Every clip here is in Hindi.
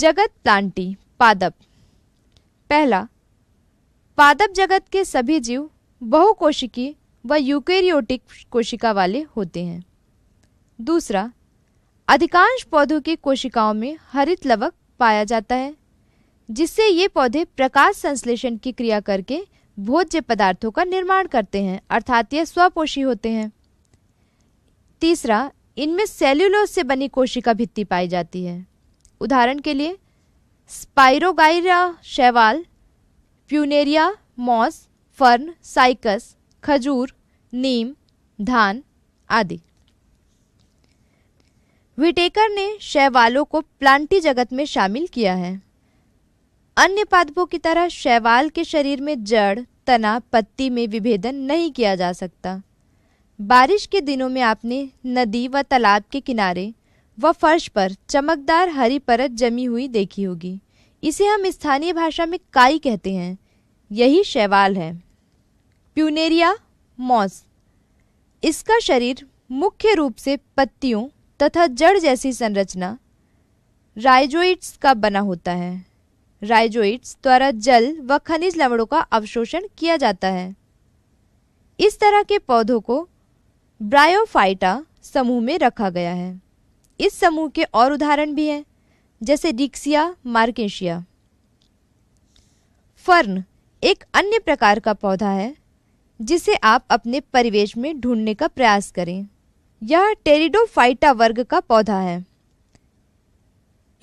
जगत प्लांटी पादप पहला पादप जगत के सभी जीव बहुकोशिकी व यूकेरियोटिक कोशिका वाले होते हैं दूसरा अधिकांश पौधों की कोशिकाओं में हरित लवक पाया जाता है जिससे ये पौधे प्रकाश संश्लेषण की क्रिया करके भोज्य पदार्थों का निर्माण करते हैं अर्थात ये स्वपोषी होते हैं तीसरा इनमें सेल्यूलोज से बनी कोशिका भित्ति पाई जाती है उदाहरण के लिए स्पाइरोगाइरा शैवाल प्यूनेरिया मॉस फर्न साइकस खजूर नीम धान आदि विटेकर ने शैवालों को प्लांटी जगत में शामिल किया है अन्य पादपों की तरह शैवाल के शरीर में जड़ तना पत्ती में विभेदन नहीं किया जा सकता बारिश के दिनों में आपने नदी व तालाब के किनारे व फर्श पर चमकदार हरी परत जमी हुई देखी होगी इसे हम स्थानीय भाषा में काई कहते हैं यही शैवाल है प्यूनेरिया मॉस इसका शरीर मुख्य रूप से पत्तियों तथा जड़ जैसी संरचना राइजोइड्स का बना होता है राइजोइड्स द्वारा जल व खनिज लवणों का अवशोषण किया जाता है इस तरह के पौधों को ब्रायोफाइटा समूह में रखा गया है इस समूह के और उदाहरण भी हैं जैसे रिक्सिया मार्केशिया फर्न एक अन्य प्रकार का पौधा है जिसे आप अपने परिवेश में ढूंढने का प्रयास करें यह टेरिडोफाइटा वर्ग का पौधा है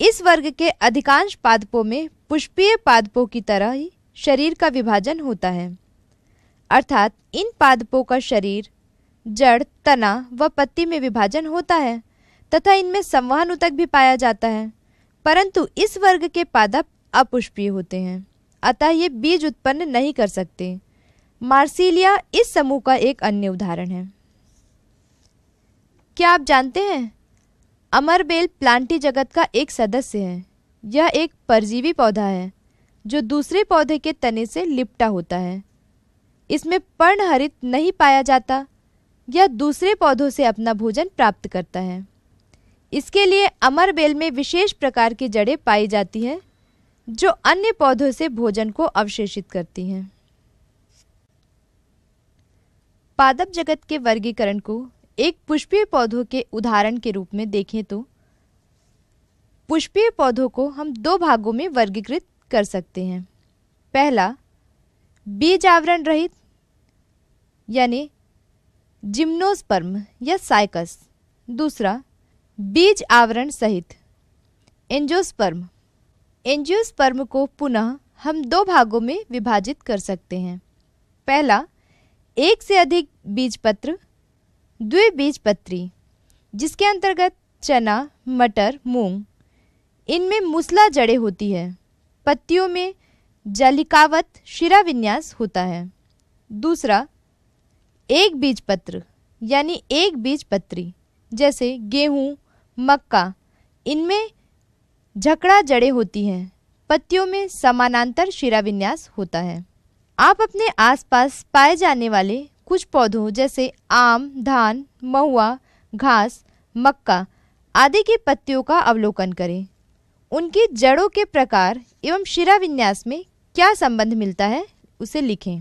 इस वर्ग के अधिकांश पादपों में पुष्पीय पादपों की तरह ही शरीर का विभाजन होता है अर्थात इन पादपों का शरीर जड़ तना व पत्ती में विभाजन होता है तथा इनमें संवहन उतक भी पाया जाता है परंतु इस वर्ग के पादप अपुष्पीय होते हैं अतः ये बीज उत्पन्न नहीं कर सकते मार्सिलिया इस समूह का एक अन्य उदाहरण है क्या आप जानते हैं अमरबेल प्लांटी जगत का एक सदस्य है यह एक परजीवी पौधा है जो दूसरे पौधे के तने से लिपटा होता है इसमें पर्णहरित नहीं पाया जाता यह दूसरे पौधों से अपना भोजन प्राप्त करता है इसके लिए अमर बेल में विशेष प्रकार की जड़ें पाई जाती हैं जो अन्य पौधों से भोजन को अवशेषित करती हैं पादप जगत के वर्गीकरण को एक पुष्पीय पौधों के उदाहरण के रूप में देखें तो पुष्पीय पौधों को हम दो भागों में वर्गीकृत कर सकते हैं पहला बीज आवरण रहित यानी जिम्नोस्पर्म या साइकस दूसरा बीज आवरण सहित एंजियोस्पर्म एंजियोस्पर्म को पुनः हम दो भागों में विभाजित कर सकते हैं पहला एक से अधिक बीजपत्र द्विबीजपत्री जिसके अंतर्गत चना मटर मूंग इनमें मूसला जड़े होती है पत्तियों में जलिकावत शिरा विन्यास होता है दूसरा एक बीजपत्र यानी एक बीजपत्री जैसे गेहूँ मक्का इनमें झकड़ा जड़ें होती हैं पत्तियों में समानांतर शिराविन्यास होता है आप अपने आसपास पाए जाने वाले कुछ पौधों जैसे आम धान महुआ घास मक्का आदि की पत्तियों का अवलोकन करें उनकी जड़ों के प्रकार एवं शिराविन्यास में क्या संबंध मिलता है उसे लिखें